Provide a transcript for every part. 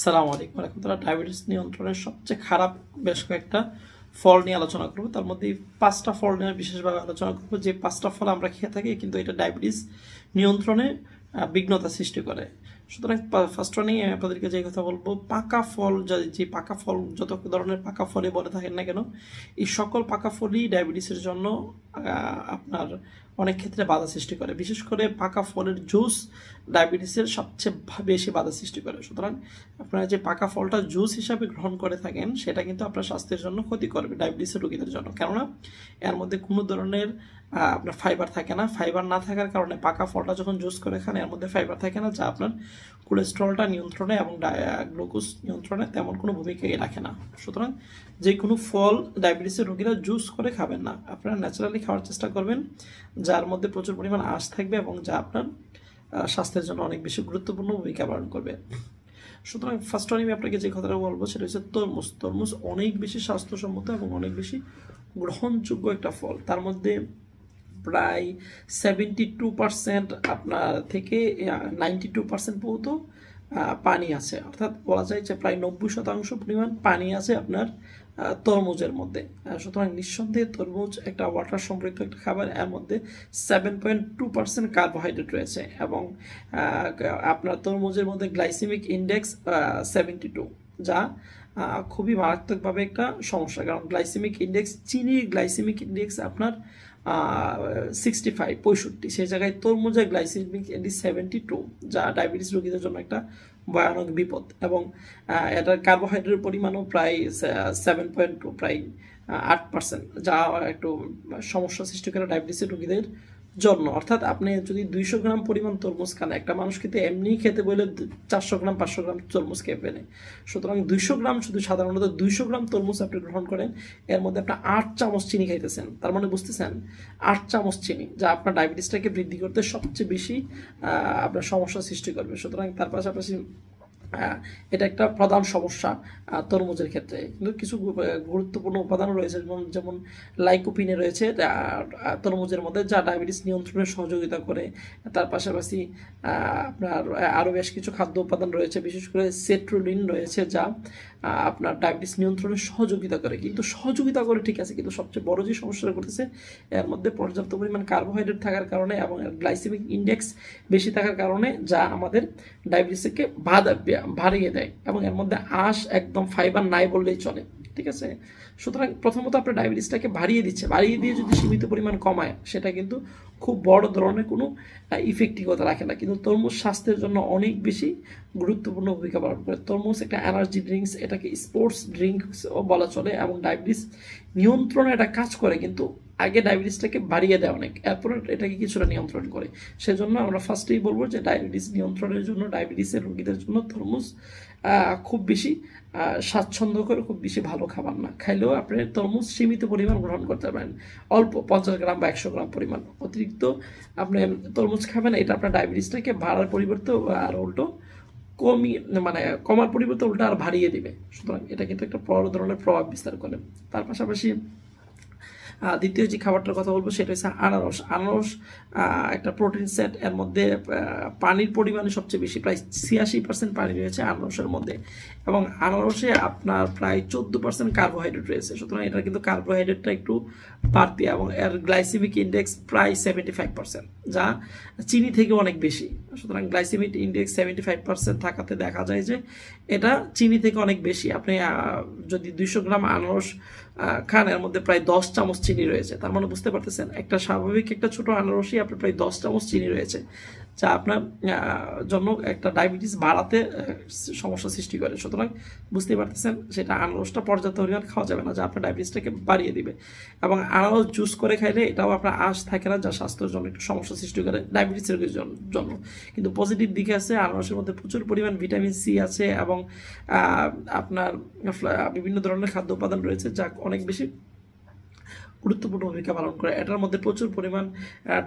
সালাম আলাইকুম তারা ডায়াবেটিস নিয়ন্ত্রণের সবচেয়ে খারাপ বেশ কয়েকটা ফল নিয়ে আলোচনা করবো তার মধ্যে পাঁচটা ফল নিয়ে বিশেষভাবে আলোচনা করবো যে পাঁচটা ফল আমরা খেয়ে থাকি কিন্তু এটা ডায়াবেটিস নিয়ন্ত্রণে বিঘ্নতা সৃষ্টি করে সুতরাং ফার্স্ট ওয়ানেই আপনাদেরকে যে কথা বলবো পাকা ফল যে পাকা ফল যত ধরনের পাকা ফলে বলে থাকেন না কেন এই সকল পাকা ফলই ডায়াবেটিসের জন্য আপনার অনেক ক্ষেত্রে বাধা সৃষ্টি করে বিশেষ করে পাকা ফলের জুস ডায়াবেটিসের সবচেয়ে বেশি বাধা সৃষ্টি করে সুতরাং আপনারা যে পাকা ফলটা জুস হিসাবে গ্রহণ করে থাকেন সেটা কিন্তু আপনার স্বাস্থ্যের জন্য ক্ষতি করবে ডায়াবেটিসের রোগীদের জন্য কেননা এর মধ্যে কোনো ধরনের আপনার ফাইবার থাকে না ফাইবার না থাকার কারণে পাকা ফলটা যখন জুস করে খান এর মধ্যে ফাইবার থাকে না যা আপনার কোলেস্ট্রলটা নিয়ন্ত্রণে এবং গ্লুকোজ নিয়ন্ত্রণে তেমন কোনো ভূমিকাই রাখে না সুতরাং যে কোনো ফল ডায়াবেটিসের রোগীরা জুস করে খাবেন না আপনারা ন্যাচারালি খাওয়ার চেষ্টা করবেন যার মধ্যে প্রচুর পরিমাণ আঁশ থাকবে এবং যা আপনার স্বাস্থ্যের জন্য অনেক বেশি গুরুত্বপূর্ণ ভূমিকা পালন করবে সুতরাং ফার্স্ট আমি আপনাকে যে কথাটা বলবো সেটা হচ্ছে তরমুজ তরমুজ অনেক বেশি স্বাস্থ্যসম্মত এবং অনেক বেশি গ্রহণযোগ্য একটা ফল তার মধ্যে প্রায় সেভেন্টি টু পার্সেন্ট আপনার থেকে নাইনটি টু পার্সেন্ট পর্যন্ত পানি আছে অর্থাৎ বলা যায় যে প্রায় নব্বই শতাংশ পরিমাণ পানি আছে আপনার তরমুজের মধ্যে সুতরাং নিঃসন্দেহে তরমুজ একটা ওয়াটার সমৃদ্ধ একটা খাবার এর মধ্যে seven point two percent carbohydrate রয়েছে এবং আপনার তরমুজের মধ্যে গ্লাইসেমিক ইন্ডেক্স সেভেন্টি টু যা খুবই মারাত্মকভাবে একটা সমস্যা কারণ গ্লাইসেমিক ইন্ডেক্স চিনির গ্লাইসেমিক ইন্ডেক্স আপনার সিক্সটি ফাইভ পঁয়ষট্টি সেই জায়গায় তরমুজের গ্লাইসিমিক ইন্ডেক্স সেভেন্টি টু যা ডায়াবেটিস রোগীদের জন্য একটা ভয়ানক বিপদ এবং এটার কার্বোহাইড্রেটের পরিমাণও প্রায় সেভেন পয়েন্ট টু প্রায় আট পার্সেন্ট যা একটু সমস্যা সৃষ্টি করে ডায়াবেটিসের রোগীদের জন্য অর্থাৎ আপনি যদি দুইশো গ্রাম পরিমাণ তরমুজ খান একটা মানুষ কিন্তু এমনি খেতে বলে চারশো গ্রাম পাঁচশো গ্রাম তরমুজ খেয়ে ফেলে সুতরাং দুইশো গ্রাম শুধু সাধারণত দুইশো গ্রাম তরমুজ আপনি গ্রহণ করেন এর মধ্যে আপনি আট চামচ চিনি খাইতেছেন তার মানে বুঝতেছেন আট চামচ চিনি যা আপনার ডায়াবেটিসটাকে বৃদ্ধি করতে সবচেয়ে বেশি আপনার সমস্যা সৃষ্টি করবে সুতরাং তার পাশাপাশি হ্যাঁ, এটা একটা প্রধান সমস্যা তরমুজের ক্ষেত্রে কিন্তু কিছু গুরুত্বপূর্ণ উপাদানও রয়েছে যেমন যেমন লাইকোপিনে রয়েছে তরমুজের মধ্যে যা ডায়াবেটিস নিয়ন্ত্রণে সহযোগিতা করে তার পাশাপাশি আপনার আরও বেশ কিছু খাদ্য উপাদান রয়েছে বিশেষ করে সেট্রোলিন রয়েছে যা আপনার ডায়াবেটিস নিয়ন্ত্রণে সহযোগিতা করে কিন্তু সহযোগিতা করে ঠিক আছে কিন্তু সবচেয়ে বড় যে সমস্যাটা ঘটেছে এর মধ্যে পর্যাপ্ত পরিমাণ কার্বোহাইড্রেট থাকার কারণে এবং গ্লাইসেমিক ইন্ডেক্স বেশি থাকার কারণে যা আমাদের ডায়াবেটিসকে বাধা বাড়িয়ে দেয় এবং এর মধ্যে আঁশ একদম ফাইবার নাই বললেই চলে ঠিক আছে সুতরাং প্রথমত আপনার ডায়াবেটিসটাকে বাড়িয়ে দিচ্ছে বাড়িয়ে দিয়ে যদি সীমিত পরিমাণ কমায় সেটা কিন্তু খুব বড় ধরনের কোনো ইফেক্টিভতা রাখে না কিন্তু তরমুজ স্বাস্থ্যের জন্য অনেক বেশি গুরুত্বপূর্ণ ভূমিকা পালন করে তরমুজ একটা এনার্জি ড্রিঙ্কস এটাকে স্পোর্টস ড্রিঙ্কসও বলা চলে এবং ডায়াবেটিস নিয়ন্ত্রণে এটা কাজ করে কিন্তু আগে ডায়াবেটিসটাকে বাড়িয়ে দেয় অনেক এরপরে এটাকে কিছুটা নিয়ন্ত্রণ করে সেজন্য আমরা ফার্স্টেই বলবো যে ডায়াবেটিস নিয়ন্ত্রণের জন্য ডায়াবেটিসের রোগীদের জন্য তরমুজ খুব বেশি স্বাচ্ছন্দ্যকর খুব বেশি ভালো খাবার না খাইলেও আপনি তরমুজ সীমিত পরিমাণ গ্রহণ করতে পারেন অল্প পঞ্চাশ গ্রাম বা একশো গ্রাম পরিমাণ অতিরিক্ত আপনি তরমুজ খাবেন এটা আপনার ডায়াবেটিসটাকে বাড়ার পরিবর্তে আর উল্টো কমই মানে কমার পরিবর্তে উল্টা আর বাড়িয়ে দিবে সুতরাং এটা কিন্তু একটা বড় ধরনের প্রভাব বিস্তার করে তার পাশাপাশি দ্বিতীয় যে খাবারটার কথা বলবো সেটা হচ্ছে আনারস আনারস একটা প্রোটিন সেট এর মধ্যে পানির পরিমাণে সবচেয়ে বেশি প্রায় ছিয়াশি পার্সেন্ট পানি রয়েছে আনারসের মধ্যে এবং আনারসে আপনার প্রায় চোদ্দ পার্সেন্ট কার্বোহাইড্রেট রয়েছে সুতরাং এটা কিন্তু কার্বোহাইড্রেটটা একটু বাড়তি এবং এর গ্লাইসিমিক ইন্ডেক্স প্রায় সেভেন্টি ফাইভ পার্সেন্ট যা চিনি থেকে অনেক বেশি সুতরাং glycemic index seventy five percent থাকাতে দেখা যায় যে এটা চিনি থেকে অনেক বেশি আপনি যদি দুইশো গ্রাম আনারস খান এর মধ্যে প্রায় দশ চামচ চিনি রয়েছে তার মানে বুঝতে পারতেছেন একটা স্বাভাবিক একটা ছোট আনারসই আপনার প্রায় দশ চামচ চিনি রয়েছে যা আপনার জন্য একটা ডায়াবেটিস বাড়াতে সমস্যা সৃষ্টি করে সুতরাং বুঝতেই পারতেছেন সেটা আনারসটা পর্যাপ্ত পরিমাণ খাওয়া যাবে না যা আপনার ডায়াবেটিসটাকে বাড়িয়ে দিবে এবং আনারস জুস করে খাইলে এটাও আপনার আশ থাকে না যা স্বাস্থ্যের জন্য একটু সমস্যা সৃষ্টি করে ডায়াবেটিস রোগের জন্য কিন্তু পজিটিভ দিকে আছে আনারসের মধ্যে প্রচুর পরিমাণ ভিটামিন সি আছে এবং আপনার বিভিন্ন ধরনের খাদ্য উপাদান রয়েছে যা অনেক বেশি গুরুত্বপূর্ণ ভূমিকা পালন করে এটার মধ্যে প্রচুর পরিমাণ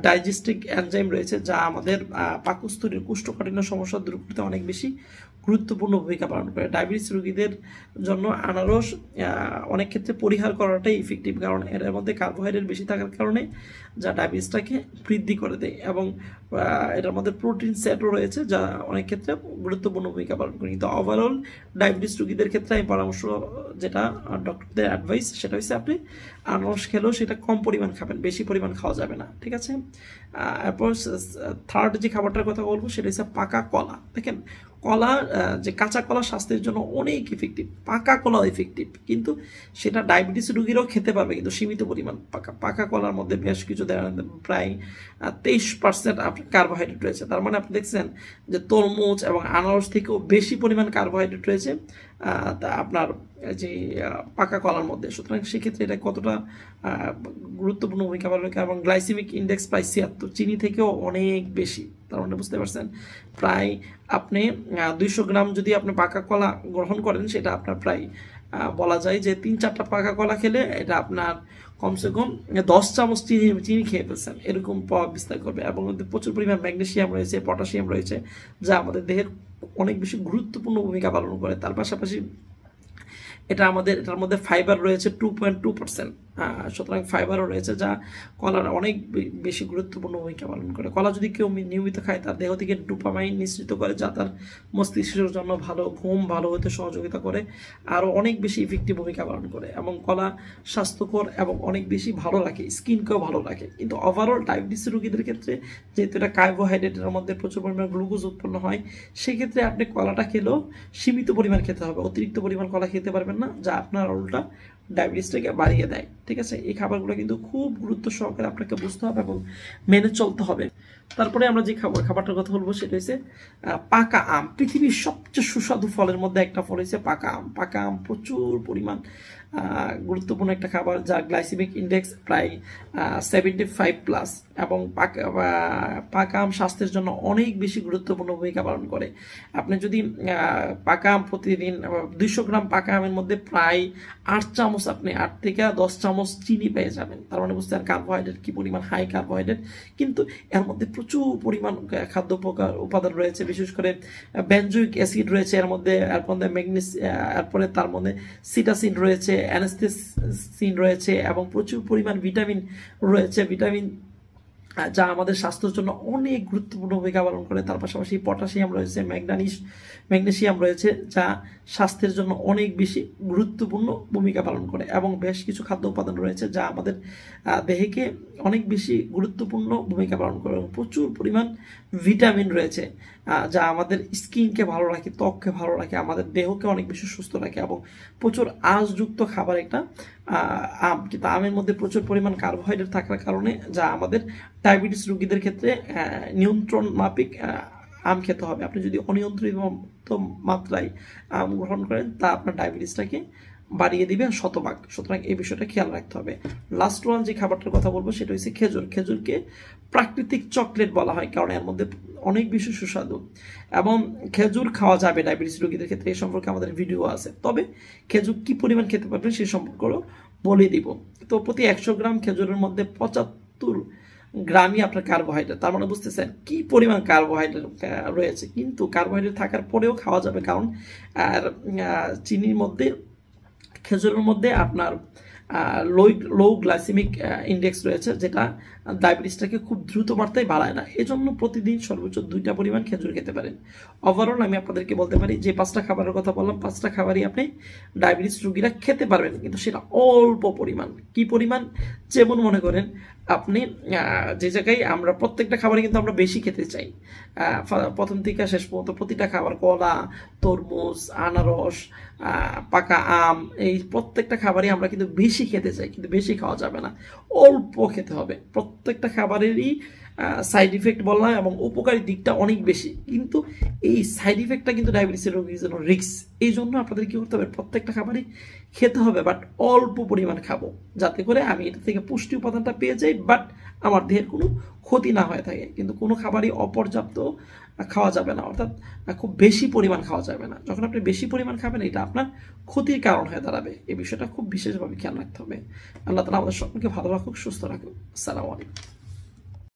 ডাইজেস্টিক এনজাইম রয়েছে যা আমাদের পাকস্থলীর কুষ্ঠকাঠিন্য সমস্যা দূর করতে অনেক বেশি গুরুত্বপূর্ণ ভূমিকা পালন করে ডায়াবেটিস রোগীদের জন্য আনারস অনেক ক্ষেত্রে পরিহার করাটাই ইফেক্টিভ কারণ এর মধ্যে কার্বোহাইড্রেট বেশি থাকার কারণে যা ডায়াবেটিসটাকে বৃদ্ধি করে দেয় এবং এটার মধ্যে প্রোটিন সেটও রয়েছে যা অনেক ক্ষেত্রে গুরুত্বপূর্ণ ভূমিকা পালন করে কিন্তু ওভারঅল ডায়াবেটিস রোগীদের ক্ষেত্রে আমি পরামর্শ যেটা ডক্টরদের অ্যাডভাইস সেটা হচ্ছে আপনি আনারস খেলে খেলেও সেটা কম পরিমাণ খাবেন বেশি পরিমাণ খাওয়া যাবে না ঠিক আছে এরপর থার্ড যে খাবারটার কথা বলবো সেটা হচ্ছে পাকা কলা দেখেন কলা যে কাঁচা কলা স্বাস্থ্যের জন্য অনেক ইফেক্টিভ পাকা কলা ইফেক্টিভ কিন্তু সেটা ডায়াবেটিস রুগীরাও খেতে পারবে কিন্তু সীমিত পরিমাণ পাকা পাকা কলার মধ্যে বেশ কিছু প্রায় তেইশ পার্সেন্ট আপনার কার্বোহাইড্রেট রয়েছে তার মানে আপনি দেখছেন যে তরমুজ এবং আনারস থেকেও বেশি পরিমাণ কার্বোহাইড্রেট রয়েছে তা আপনার যে পাকা কলার মধ্যে সুতরাং সেক্ষেত্রে এটা কতটা গুরুত্বপূর্ণ ভূমিকা পালন করে এবং গ্লাইসেমিক ইন্ডেক্স প্রায় ছিয়াত্তর চিনি থেকেও অনেক বেশি তার মানে বুঝতে পারছেন প্রায় আপনি দুইশো গ্রাম যদি আপনি পাকা কলা গ্রহণ করেন সেটা আপনার প্রায় বলা যায় যে তিন চারটা পাকা কলা খেলে এটা আপনার কমসে কম দশ চামচ চিনি চিনি খেয়ে ফেলছেন এরকম প্রভাব বিস্তার করবে এবং প্রচুর পরিমাণ ম্যাগনেশিয়াম রয়েছে পটাশিয়াম রয়েছে যা আমাদের দেহের অনেক বেশি গুরুত্বপূর্ণ ভূমিকা পালন করে তার পাশাপাশি এটা আমাদের এটার মধ্যে ফাইবার রয়েছে টু পয়েন্ট টু পার্সেন্ট হ্যাঁ, সুতরাং ফাইবারও রয়েছে যা কলার অনেক বেশি গুরুত্বপূর্ণ ভূমিকা পালন করে কলা যদি কেউ নিয়মিত খায় তার দেহ থেকে ডুপামাইন নিশ্চিত করে যা তার মস্তিষ্কের জন্য ভালো ঘুম ভালো হতে সহযোগিতা করে আরও অনেক বেশি ইফেক্টিভ ভূমিকা পালন করে এবং কলা স্বাস্থ্যকর এবং অনেক বেশি ভালো রাখে স্কিনকেও ভালো রাখে কিন্তু ওভারঅল ডায়াবেটিস রোগীদের ক্ষেত্রে যেহেতু এটা কার্বোহাইড্রেটের মধ্যে প্রচুর পরিমাণ গ্লুকোজ উৎপন্ন হয় সেক্ষেত্রে আপনি কলাটা খেলেও সীমিত পরিমাণ খেতে হবে অতিরিক্ত পরিমাণ কলা খেতে পারবেন না যা আপনার উল্টা ডায়াবেটিসটাকে বাড়িয়ে দেয় ঠিক আছে এই খাবারগুলো কিন্তু খুব গুরুত্ব সহকারে আপনাকে বুঝতে হবে এবং মেনে চলতে হবে তারপরে আমরা যে খাবার খাবারটার কথা বলবো সেটা হচ্ছে পাকা আম পৃথিবীর সবচেয়ে সুস্বাদু ফলের মধ্যে একটা ফল হয়েছে পাকা আম পাকা আম প্রচুর পরিমাণ গুরুত্বপূর্ণ একটা খাবার যা গ্লাইসিমিক ইন্ডেক্স প্রায় সেভেন্টি ফাইভ প্লাস এবং পাকা আম স্বাস্থ্যের জন্য অনেক বেশি গুরুত্বপূর্ণ ভূমিকা পালন করে আপনি যদি পাকা আম প্রতিদিন দুইশো গ্রাম পাকা আমের মধ্যে প্রায় আট চামচ আপনি আট থেকে দশ চামচ চিনি পেয়ে যাবেন তার মানে বুঝতে পারেন কার্বোহাইড্রেট কী পরিমাণ হাই কার্বোহাইড্রেট কিন্তু এর মধ্যে প্রচুর পরিমাণ খাদ্য উপাদান রয়েছে বিশেষ করে ব্যঞ্জুইক অ্যাসিড রয়েছে এর মধ্যে এরপর মধ্যে ম্যাগনেস এরপরে তার মধ্যে সিটাসিন রয়েছে অ্যানাস্থেসিন রয়েছে এবং প্রচুর পরিমাণ ভিটামিন রয়েছে ভিটামিন যা আমাদের স্বাস্থ্যের জন্য অনেক গুরুত্বপূর্ণ ভূমিকা পালন করে তার পাশাপাশি পটাশিয়াম রয়েছে ম্যাগনানিস ম্যাগনেশিয়াম রয়েছে যা স্বাস্থ্যের জন্য অনেক বেশি গুরুত্বপূর্ণ ভূমিকা পালন করে এবং বেশ কিছু খাদ্য উপাদান রয়েছে যা আমাদের দেহেকে অনেক বেশি গুরুত্বপূর্ণ ভূমিকা পালন করে প্রচুর পরিমাণ ভিটামিন রয়েছে যা আমাদের স্কিনকে ভালো রাখে ত্বককে ভালো রাখে আমাদের দেহকে অনেক বেশি সুস্থ রাখে এবং প্রচুর আঁশযুক্ত খাবার একটা আম কিন্তু আমের মধ্যে প্রচুর পরিমাণ কার্বোহাইড্রেট থাকার কারণে যা আমাদের ডায়াবেটিস রোগীদের ক্ষেত্রে নিয়ন্ত্রণ মাপিক আম খেতে হবে আপনি যদি অনিয়ন্ত্রিত মাত্রায় আম গ্রহণ করেন তা আপনার ডায়াবেটিসটাকে বাড়িয়ে দিবে শতভাগ সুতরাং এই বিষয়টা খেয়াল রাখতে হবে লাস্ট ওয়ান যে খাবারটার কথা বলবো সেটা হচ্ছে খেজুর খেজুরকে প্রাকৃতিক চকলেট বলা হয় কারণ এর মধ্যে অনেক বেশি সুস্বাদু এবং খেজুর খাওয়া যাবে ডায়াবেটিস রোগীদের ক্ষেত্রে এই সম্পর্কে আমাদের ভিডিও আছে তবে খেজুর কি পরিমাণ খেতে পারবেন সেই সম্পর্কেও বলে দিব তো প্রতি একশো গ্রাম খেজুরের মধ্যে পঁচাত্তর গ্রামই আপনার কার্বোহাইড্রেট তার মানে বুঝতেছেন কি পরিমাণ কার্বোহাইড্রেট রয়েছে কিন্তু কার্বোহাইড্রেট থাকার পরেও খাওয়া যাবে কারণ আর চিনির মধ্যে খেজুরের মধ্যে আপনার লো লো গ্লাইসিমিক ইন্ডেক্স রয়েছে যেটা ডায়াবেটিসটাকে খুব দ্রুত বার্তায় বাড়ায় না এই জন্য প্রতিদিন সর্বোচ্চ দুইটা পরিমাণ খেজুর খেতে পারেন ওভারঅল আমি আপনাদেরকে বলতে পারি যে পাঁচটা খাবারের কথা বললাম পাঁচটা খাবারই আপনি ডায়াবেটিস রুগীরা খেতে পারবেন কিন্তু সেটা অল্প পরিমাণ কি পরিমাণ যেমন মনে করেন আপনি যে জায়গায় আমরা প্রত্যেকটা খাবারই কিন্তু আমরা বেশি খেতে চাই প্রথম থেকে শেষ পর্যন্ত প্রতিটা খাবার কলা তরমুজ আনারস পাকা আম এই প্রত্যেকটা খাবারই আমরা কিন্তু বেশি খেতে চাই কিন্তু বেশি খাওয়া যাবে না অল্প খেতে হবে প্রত্যেকটা খাবারেরই সাইড ইফেক্ট বললাম এবং উপকারী দিকটা অনেক বেশি কিন্তু এই সাইড ইফেক্টটা কিন্তু ডায়াবেটিসের রোগীর জন্য রিক্স এই জন্য আপনাদের কী করতে হবে প্রত্যেকটা খাবারই খেতে হবে বাট অল্প পরিমাণ খাবো যাতে করে আমি এটা থেকে পুষ্টি উপাদানটা পেয়ে যাই বাট আমার দেহের কোনো ক্ষতি না হয়ে থাকে কিন্তু কোনো খাবারই অপর্যাপ্ত খাওয়া যাবে না অর্থাৎ খুব বেশি পরিমাণ খাওয়া যাবে না যখন আপনি বেশি পরিমাণ খাবেন এটা আপনার ক্ষতির কারণ হয়ে দাঁড়াবে এই বিষয়টা খুব বিশেষভাবে খেয়াল রাখতে হবে আল্লাহ তালা আমাদের সকলকে ভালো রাখুক সুস্থ রাখুক আসসালামু আলাইকুম